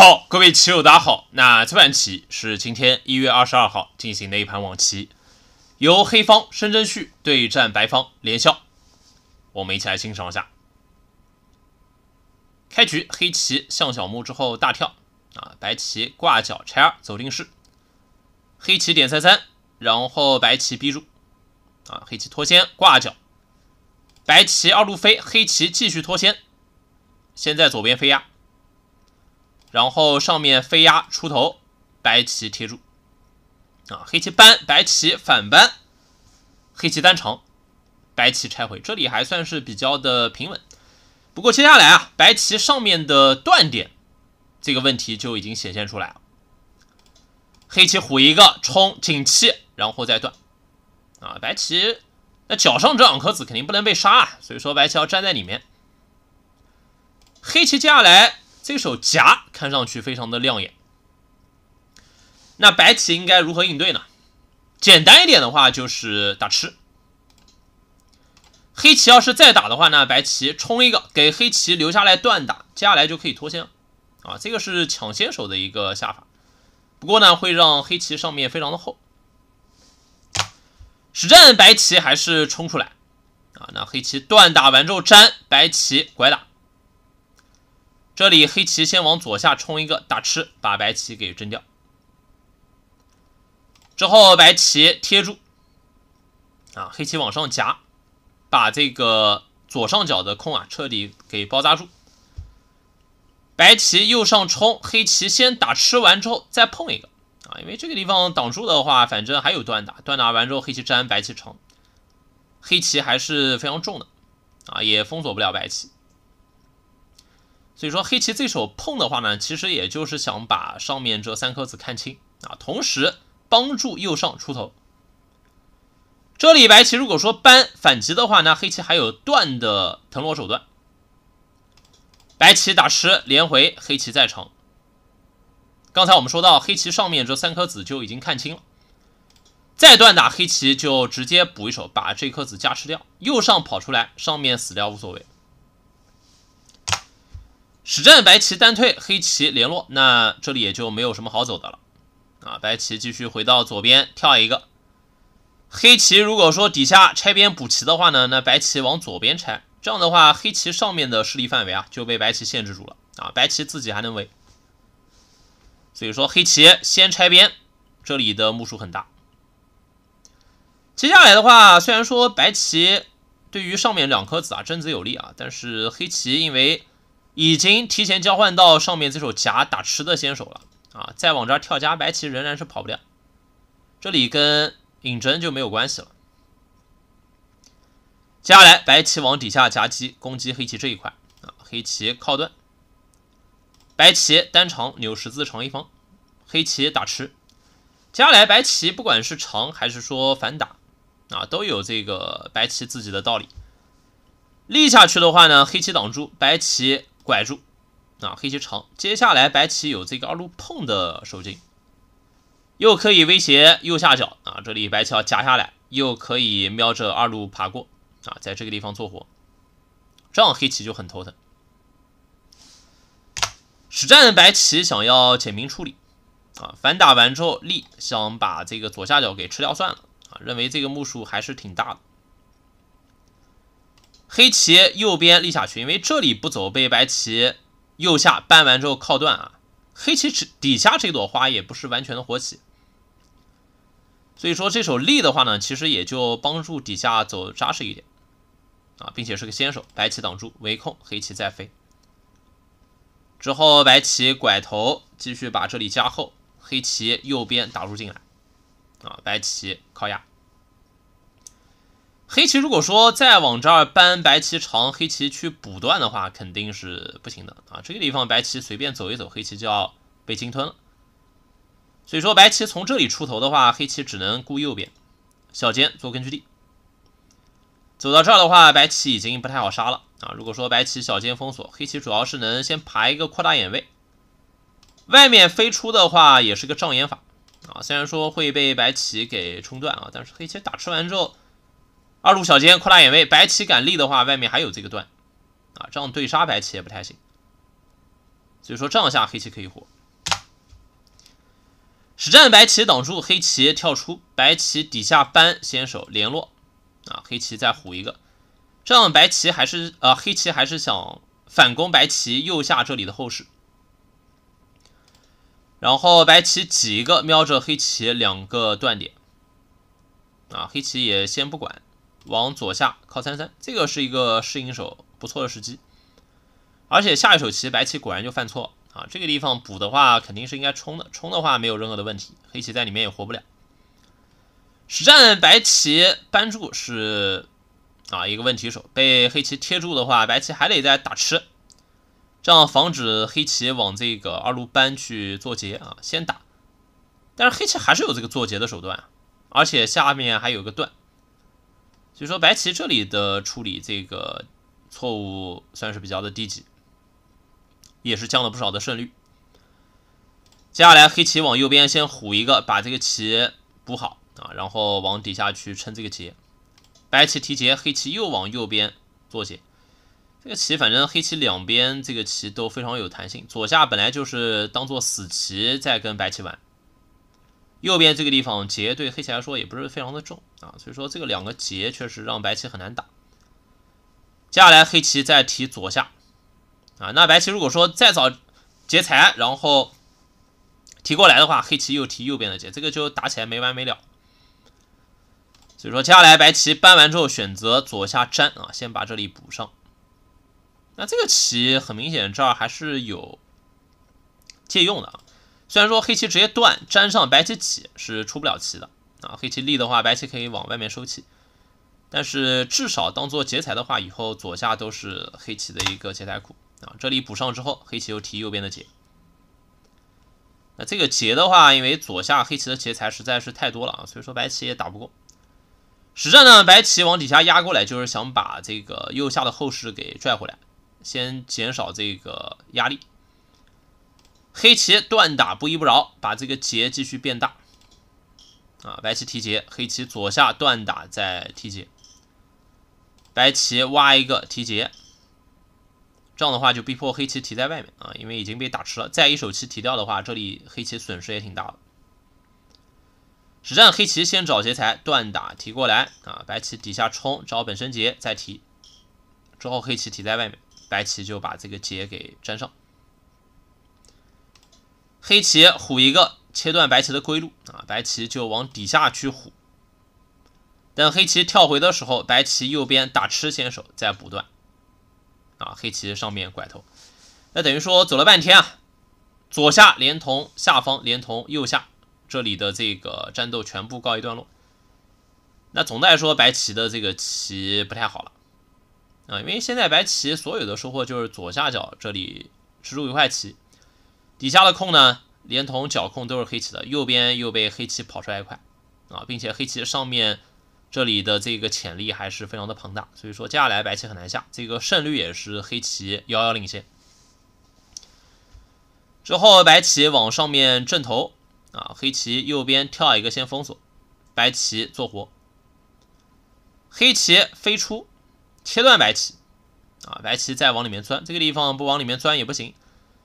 好，各位棋友，大家好。那这盘棋是今天一月二十二号进行的一盘网棋，由黑方申真旭对战白方连霄。我们一起来欣赏一下。开局黑棋向小目之后大跳，啊，白棋挂角拆二走定式。黑棋点三三，然后白棋逼住，啊，黑棋脱先挂角，白棋二路飞，黑棋继续脱先，先在左边飞压。然后上面飞压出头，白棋贴住啊，黑棋扳，白棋反扳，黑棋单长，白棋拆回，这里还算是比较的平稳。不过接下来啊，白棋上面的断点这个问题就已经显现出来了。黑棋虎一个冲进气，然后再断啊，白棋那脚上这两颗子肯定不能被杀啊，所以说白棋要站在里面。黑棋接下来。这手夹看上去非常的亮眼，那白棋应该如何应对呢？简单一点的话就是打吃。黑棋要是再打的话呢，白棋冲一个给黑棋留下来断打，接下来就可以脱先。啊，这个是抢先手的一个下法，不过呢会让黑棋上面非常的厚。实战白棋还是冲出来，啊，那黑棋断打完之后粘白棋拐打。这里黑棋先往左下冲一个打吃，把白棋给震掉。之后白棋贴住，啊，黑棋往上夹，把这个左上角的空啊彻底给包扎住。白棋右上冲，黑棋先打吃完之后再碰一个，啊，因为这个地方挡住的话，反正还有断打，断打完之后黑棋粘白棋长，黑棋还是非常重的，啊，也封锁不了白棋。所以说黑棋这手碰的话呢，其实也就是想把上面这三颗子看清啊，同时帮助右上出头。这里白棋如果说扳反击的话，那黑棋还有断的藤萝手段。白棋打吃连回，黑棋再成。刚才我们说到黑棋上面这三颗子就已经看清了，再断打黑棋就直接补一手，把这颗子加吃掉，右上跑出来，上面死掉无所谓。实战白棋单退黑棋联络，那这里也就没有什么好走的了啊！白棋继续回到左边跳一个，黑棋如果说底下拆边补棋的话呢，那白棋往左边拆，这样的话黑棋上面的势力范围啊就被白棋限制住了啊！白棋自己还能围，所以说黑棋先拆边，这里的目数很大。接下来的话，虽然说白棋对于上面两颗子啊真子有利啊，但是黑棋因为已经提前交换到上面这手夹打吃的先手了啊！再往这儿跳夹，白棋仍然是跑不掉。这里跟引针就没有关系了。接下来白棋往底下夹击，攻击黑棋这一块啊！黑棋靠断，白棋单长扭十字长一方，黑棋打吃。接下来白棋不管是长还是说反打啊，都有这个白棋自己的道理。立下去的话呢，黑棋挡住，白棋。拐住，啊，黑棋长，接下来白棋有这个二路碰的手劲，又可以威胁右下角，啊，这里白棋要夹下来，又可以瞄着二路爬过，啊，在这个地方做活，这样黑棋就很头疼。实战白棋想要简明处理，啊，反打完之后立想把这个左下角给吃掉算了，啊，认为这个目数还是挺大的。黑棋右边立下，去，因为这里不走，被白棋右下搬完之后靠断啊。黑棋只底下这朵花也不是完全的活棋，所以说这手立的话呢，其实也就帮助底下走扎实一点啊，并且是个先手。白棋挡住围控，黑棋再飞。之后白棋拐头继续把这里加厚，黑棋右边打入进来啊，白棋靠压。黑棋如果说再往这儿搬，白棋长，黑棋去补断的话，肯定是不行的啊！这个地方白棋随便走一走，黑棋就要被鲸吞了。所以说，白棋从这里出头的话，黑棋只能顾右边小尖做根据地。走到这儿的话，白棋已经不太好杀了啊！如果说白棋小尖封锁，黑棋主要是能先爬一个扩大眼位，外面飞出的话也是个障眼法啊！虽然说会被白棋给冲断啊，但是黑棋打吃完之后。二路小尖扩大眼位，白棋敢立的话，外面还有这个断，啊，这样对杀白棋也不太行，所以说这样下黑棋可以活。实战白棋挡住黑棋跳出，白棋底下扳先手联络，啊，黑棋再虎一个，这样白棋还是呃黑棋还是想反攻白棋右下这里的后势，然后白棋挤一个瞄着黑棋两个断点，啊，黑棋也先不管。往左下靠三三，这个是一个适应手不错的时机，而且下一手棋白棋果然就犯错啊！这个地方补的话肯定是应该冲的，冲的话没有任何的问题，黑棋在里面也活不了。实战白棋扳住是啊一个问题手，被黑棋贴住的话，白棋还得再打吃，这样防止黑棋往这个二路搬去做劫啊，先打。但是黑棋还是有这个做劫的手段，而且下面还有个断。所以说，白棋这里的处理这个错误算是比较的低级，也是降了不少的胜率。接下来，黑棋往右边先虎一个，把这个棋补好啊，然后往底下去撑这个劫。白棋提劫，黑棋又往右边做劫。这个棋，反正黑棋两边这个棋都非常有弹性，左下本来就是当做死棋在跟白棋玩。右边这个地方劫对黑棋来说也不是非常的重啊，所以说这个两个劫确实让白棋很难打。接下来黑棋再提左下啊，那白棋如果说再找劫财，然后提过来的话，黑棋又提右边的劫，这个就打起来没完没了。所以说接下来白棋搬完之后选择左下粘啊，先把这里补上。那这个棋很明显这儿还是有借用的啊。虽然说黑棋直接断粘上白棋起是出不了棋的啊，黑棋立的话白棋可以往外面收气，但是至少当做劫材的话，以后左下都是黑棋的一个劫材库啊。这里补上之后，黑棋又提右边的劫。那这个劫的话，因为左下黑棋的劫材实在是太多了啊，所以说白棋也打不过。实战呢，白棋往底下压过来，就是想把这个右下的后势给拽回来，先减少这个压力。黑棋断打不依不饶，把这个劫继续变大。啊，白棋提劫，黑棋左下断打再提劫，白棋挖一个提劫，这样的话就逼迫黑棋提在外面啊，因为已经被打吃了，再一手棋提掉的话，这里黑棋损失也挺大的。实战黑棋先找劫材断打提过来啊，白棋底下冲找本身劫再提，之后黑棋提在外面，白棋就把这个劫给粘上。黑棋虎一个，切断白棋的归路啊！白棋就往底下去虎，等黑棋跳回的时候，白棋右边打吃先手，再补断，啊！黑棋上面拐头，那等于说走了半天啊，左下连同下方连同右下这里的这个战斗全部告一段落。那总的来说，白棋的这个棋不太好了啊，因为现在白棋所有的收获就是左下角这里吃住一块棋。底下的空呢，连同角空都是黑棋的，右边又被黑棋跑出来一块，啊，并且黑棋上面这里的这个潜力还是非常的庞大，所以说接下来白棋很难下，这个胜率也是黑棋遥遥领先。之后白棋往上面正头，啊，黑棋右边跳一个先封锁，白棋做活，黑棋飞出切断白棋，啊，白棋再往里面钻，这个地方不往里面钻也不行。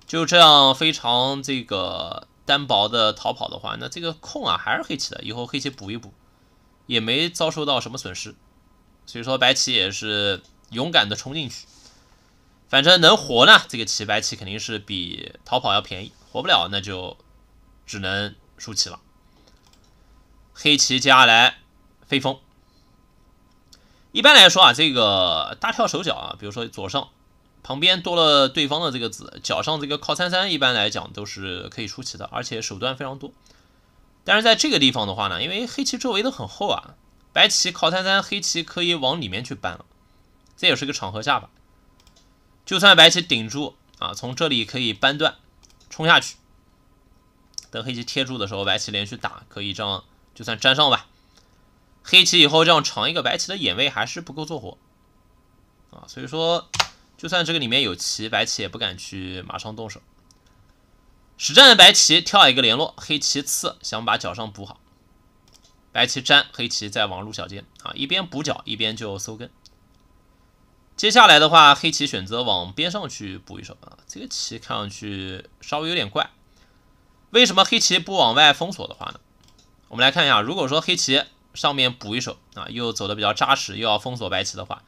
就这样非常这个单薄的逃跑的话，那这个空啊还是黑棋的，以后黑棋补一补，也没遭受到什么损失。所以说白棋也是勇敢的冲进去，反正能活呢，这个棋白棋肯定是比逃跑要便宜，活不了那就只能输棋了。黑棋接下来飞风，一般来说啊这个大跳手脚啊，比如说左上。旁边多了对方的这个子，脚上这个靠三三，一般来讲都是可以出棋的，而且手段非常多。但是在这个地方的话呢，因为黑棋周围都很厚啊，白棋靠三三，黑棋可以往里面去搬了。这也是个场合下吧，就算白棋顶住啊，从这里可以搬断，冲下去，等黑棋贴住的时候，白棋连续打，可以这样就算粘上吧。黑棋以后这样长一个白棋的眼位还是不够做活啊，所以说。就算这个里面有棋，白棋也不敢去马上动手。实战的白棋跳一个联络，黑棋刺想把脚上补好，白棋粘，黑棋再往路小尖啊，一边补角一边就搜根。接下来的话，黑棋选择往边上去补一手啊，这个棋看上去稍微有点怪。为什么黑棋不往外封锁的话呢？我们来看一下，如果说黑棋上面补一手啊，又走的比较扎实，又要封锁白棋的话。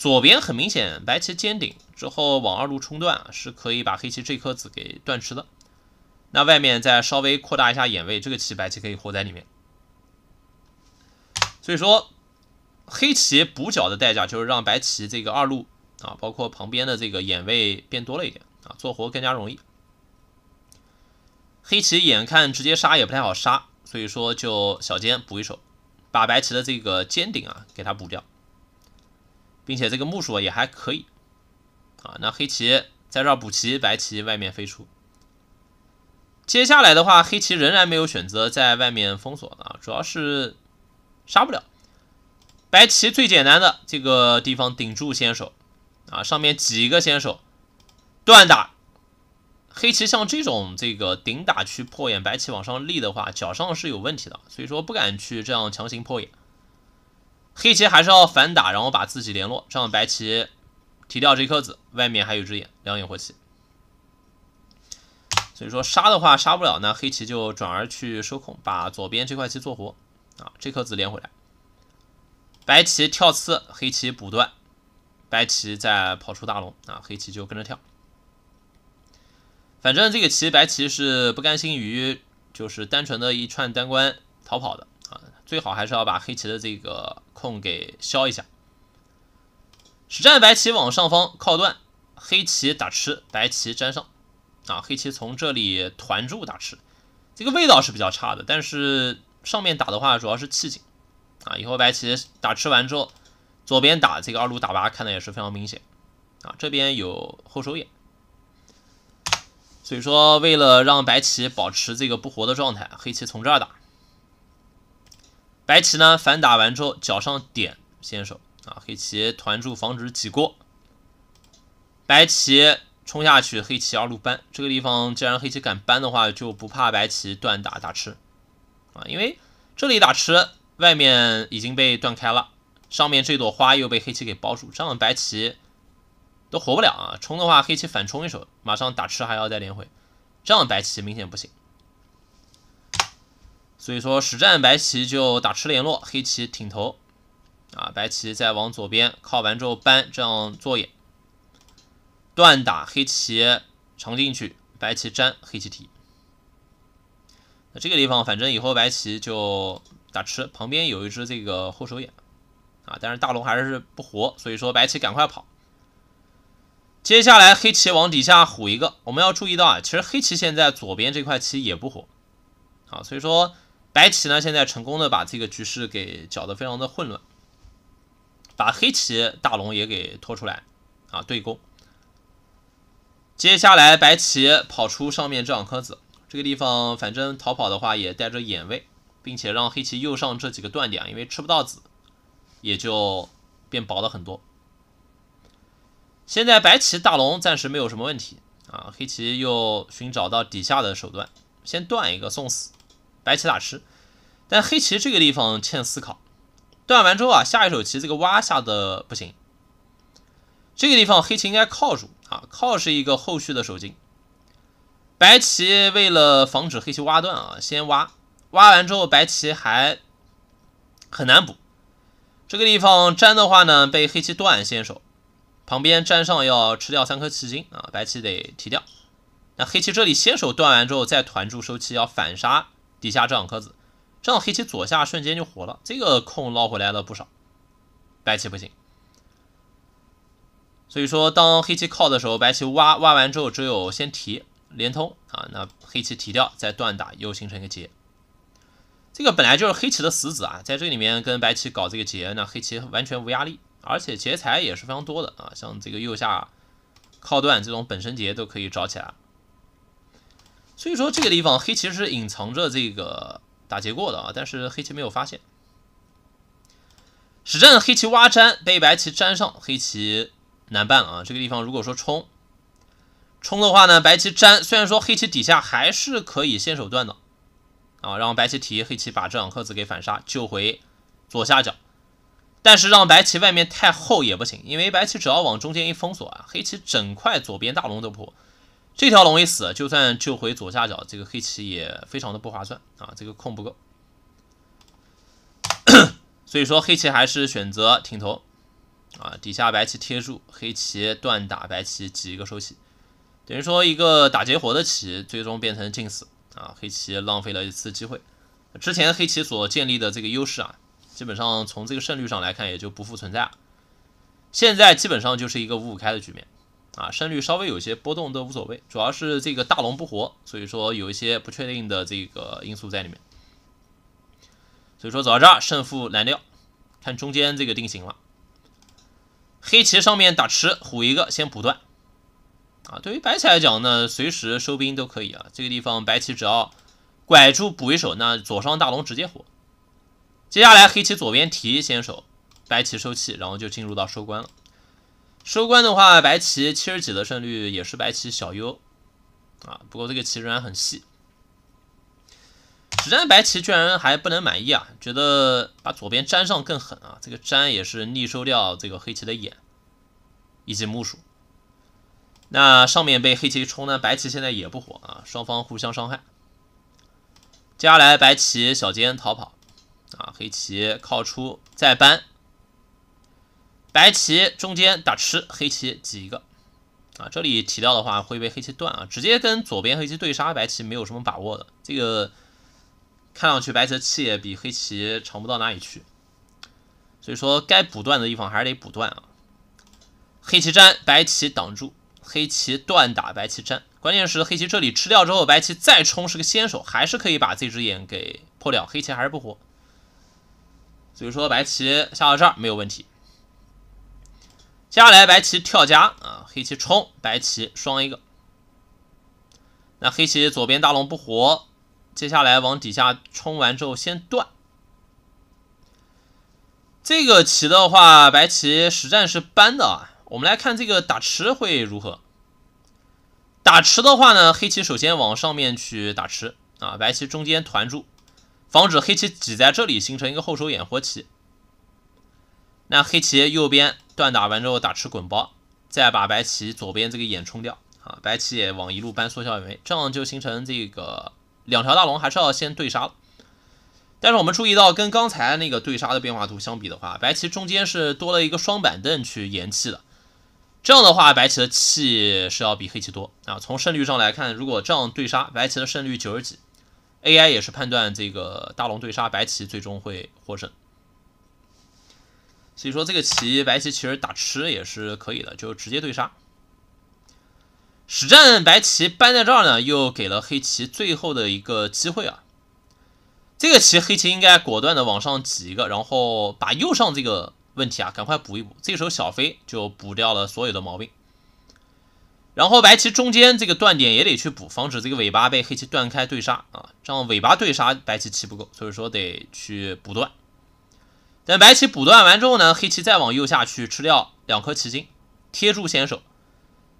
左边很明显，白棋尖顶之后往二路冲断，是可以把黑棋这颗子给断吃。的，那外面再稍微扩大一下眼位，这个棋白棋可以活在里面。所以说，黑棋补角的代价就是让白棋这个二路啊，包括旁边的这个眼位变多了一点啊，做活更加容易。黑棋眼看直接杀也不太好杀，所以说就小尖补一手，把白棋的这个尖顶啊给它补掉。并且这个木数也还可以，啊，那黑棋在这补棋，白棋外面飞出。接下来的话，黑棋仍然没有选择在外面封锁啊，主要是杀不了。白棋最简单的这个地方顶住先手，啊，上面几个先手断打。黑棋像这种这个顶打去破眼，白棋往上立的话，脚上是有问题的，所以说不敢去这样强行破眼。黑棋还是要反打，然后把自己联络，这样白棋提掉这颗子，外面还有只眼，两眼活棋。所以说杀的话杀不了，那黑棋就转而去收控，把左边这块棋做活啊，这颗子连回来。白棋跳刺，黑棋补断，白棋再跑出大龙啊，黑棋就跟着跳。反正这个棋，白棋是不甘心于就是单纯的一串单关逃跑的。最好还是要把黑棋的这个空给消一下。实战白棋往上方靠断，黑棋打吃，白棋粘上。啊，黑棋从这里团住打吃，这个味道是比较差的。但是上面打的话，主要是气紧。啊，以后白棋打吃完之后，左边打这个二路打八，看的也是非常明显。啊，这边有后手眼。所以说，为了让白棋保持这个不活的状态，黑棋从这儿打。白棋呢？反打完之后，脚上点先手啊。黑棋团住，防止挤过。白棋冲下去，黑棋二路搬。这个地方，既然黑棋敢搬的话，就不怕白棋断打打吃啊。因为这里打吃，外面已经被断开了，上面这朵花又被黑棋给包住，这样白棋都活不了啊。冲的话，黑棋反冲一手，马上打吃还要再连回，这样白棋明显不行。所以说，实战白棋就打吃联络，黑棋挺头，啊，白棋再往左边靠完之后扳，这样做眼，断打黑棋长进去，白棋粘，黑棋提。那这个地方，反正以后白棋就打吃，旁边有一只这个后手眼，啊，但是大龙还是不活，所以说白棋赶快跑。接下来黑棋往底下虎一个，我们要注意到啊，其实黑棋现在左边这块棋也不活，啊，所以说。白棋呢，现在成功的把这个局势给搅得非常的混乱，把黑棋大龙也给拖出来啊，对攻。接下来白棋跑出上面这两颗子，这个地方反正逃跑的话也带着眼位，并且让黑棋右上这几个断点因为吃不到子，也就变薄了很多。现在白棋大龙暂时没有什么问题啊，黑棋又寻找到底下的手段，先断一个送死。白棋打吃，但黑棋这个地方欠思考。断完之后啊，下一手棋这个挖下的不行。这个地方黑棋应该靠住啊，靠是一个后续的守筋。白棋为了防止黑棋挖断啊，先挖，挖完之后白棋还很难补。这个地方粘的话呢，被黑棋断先手，旁边粘上要吃掉三颗棋筋啊，白棋得提掉。那黑棋这里先手断完之后再团住收气，要反杀。底下这两颗子，这样黑棋左下瞬间就活了，这个空捞回来了不少。白棋不行，所以说当黑棋靠的时候，白棋挖挖完之后，只有先提连通啊，那黑棋提掉再断打，又形成一个劫。这个本来就是黑棋的死子啊，在这里面跟白棋搞这个劫，那黑棋完全无压力，而且劫材也是非常多的啊，像这个右下靠断这种本身劫都可以找起来。所以说这个地方黑棋是隐藏着这个打劫过的啊，但是黑棋没有发现。实战黑棋挖粘被白棋粘上，黑棋难办啊。这个地方如果说冲冲的话呢，白棋粘，虽然说黑棋底下还是可以先手段的啊，让白棋提，黑棋把这两颗子给反杀救回左下角。但是让白棋外面太厚也不行，因为白棋只要往中间一封锁啊，黑棋整块左边大龙都破。这条龙一死，就算救回左下角这个黑棋也非常的不划算啊！这个空不够，所以说黑棋还是选择挺头啊，底下白棋贴住，黑棋断打白棋，挤一个收棋，等于说一个打劫活的棋，最终变成近死啊！黑棋浪费了一次机会，之前黑棋所建立的这个优势啊，基本上从这个胜率上来看也就不复存在了，现在基本上就是一个五五开的局面。啊，胜率稍微有些波动都无所谓，主要是这个大龙不活，所以说有一些不确定的这个因素在里面。所以说走这儿，胜负难料，看中间这个定型了。黑棋上面打吃虎一个，先补断。啊，对于白棋来讲呢，随时收兵都可以啊。这个地方白棋只要拐住补一手，那左上大龙直接活。接下来黑棋左边提先手，白棋收气，然后就进入到收官了。收官的话，白棋七十几的胜率也是白棋小优啊，不过这个棋仍然很细。实战白棋居然还不能满意啊，觉得把左边粘上更狠啊，这个粘也是逆收掉这个黑棋的眼以及木数。那上面被黑棋冲呢，白棋现在也不活啊，双方互相伤害。接下来白棋小尖逃跑啊，黑棋靠出再搬。白棋中间打吃，黑棋挤一个啊，这里提掉的话会被黑棋断啊，直接跟左边黑棋对杀，白棋没有什么把握的。这个看上去白棋的气也比黑棋长不到哪里去，所以说该补断的地方还是得补断啊。黑棋粘，白棋挡住，黑棋断打白棋粘，关键是黑棋这里吃掉之后，白棋再冲是个先手，还是可以把这只眼给破掉，黑棋还是不活。所以说白棋下到这儿没有问题。接下来白棋跳夹啊，黑棋冲，白棋双一个。那黑棋左边大龙不活，接下来往底下冲完之后先断。这个棋的话，白棋实战是扳的啊。我们来看这个打吃会如何？打吃的话呢，黑棋首先往上面去打吃啊，白棋中间团住，防止黑棋挤在这里形成一个后手掩活棋。那黑棋右边。断打完之后打吃滚包，再把白棋左边这个眼冲掉啊，白棋也往一路搬缩小眼位，这样就形成这个两条大龙还是要先对杀了。但是我们注意到跟刚才那个对杀的变化图相比的话，白棋中间是多了一个双板凳去延气的，这样的话白棋的气是要比黑棋多啊。从胜率上来看，如果这样对杀，白棋的胜率九十几，AI 也是判断这个大龙对杀白棋最终会获胜。所以说这个棋，白棋其实打吃也是可以的，就直接对杀。实战白棋搬在这儿呢，又给了黑棋最后的一个机会啊。这个棋黑棋应该果断的往上挤一个，然后把右上这个问题啊赶快补一补。这时候小飞就补掉了所有的毛病。然后白棋中间这个断点也得去补，防止这个尾巴被黑棋断开对杀啊。这样尾巴对杀白棋气不够，所以说得去补断。等白棋补断完之后呢，黑棋再往右下去吃掉两颗棋筋，贴住先手。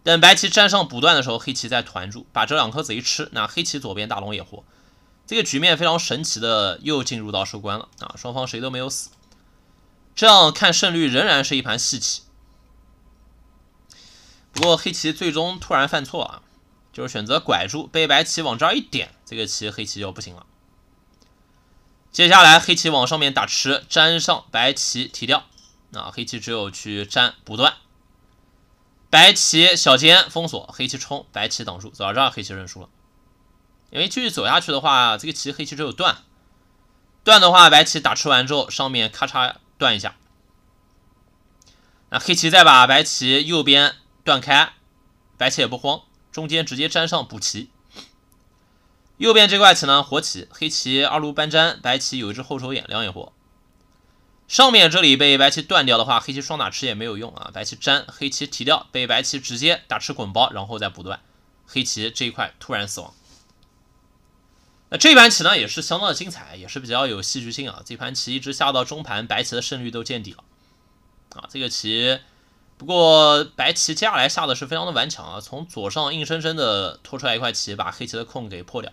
等白棋粘上补断的时候，黑棋再团住，把这两颗贼吃。那黑棋左边大龙也活，这个局面非常神奇的又进入到收官了啊！双方谁都没有死，这样看胜率仍然是一盘细棋。不过黑棋最终突然犯错啊，就是选择拐住，被白棋往这儿一点，这个棋黑棋就不行了。接下来黑棋往上面打吃，粘上白棋提掉，那黑棋只有去粘补断。白棋小尖封锁，黑棋冲，白棋挡住，走到这儿黑棋认输了。因为继续走下去的话，这个棋黑棋只有断，断的话白棋打吃完之后，上面咔嚓断一下，那黑棋再把白棋右边断开，白棋也不慌，中间直接粘上补棋。右边这块棋呢，活棋；黑棋二路搬粘，白棋有一只后手眼，亮眼活。上面这里被白棋断掉的话，黑棋双打吃也没有用啊！白棋粘，黑棋提掉，被白棋直接打吃滚包，然后再不断，黑棋这一块突然死亡。那这盘棋呢，也是相当的精彩，也是比较有戏剧性啊！这盘棋一直下到中盘，白棋的胜率都见底了啊！这个棋不过白棋接下来下的是非常的顽强啊，从左上硬生生的拖出来一块棋，把黑棋的空给破掉。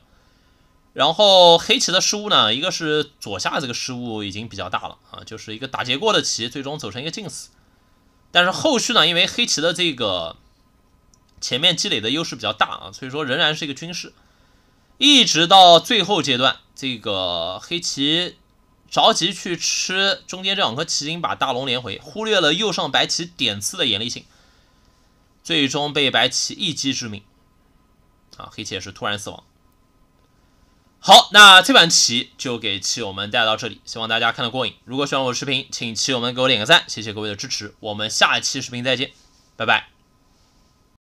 然后黑棋的失误呢，一个是左下这个失误已经比较大了啊，就是一个打劫过的棋，最终走成一个进死。但是后续呢，因为黑棋的这个前面积累的优势比较大啊，所以说仍然是一个均势。一直到最后阶段，这个黑棋着急去吃中间这两颗棋筋，把大龙连回，忽略了右上白棋点刺的严厉性，最终被白棋一击致命啊，黑棋也是突然死亡。好，那这盘棋就给棋友们带到这里，希望大家看得过瘾。如果喜欢我的视频，请棋友们给我点个赞，谢谢各位的支持。我们下一期视频再见，拜拜。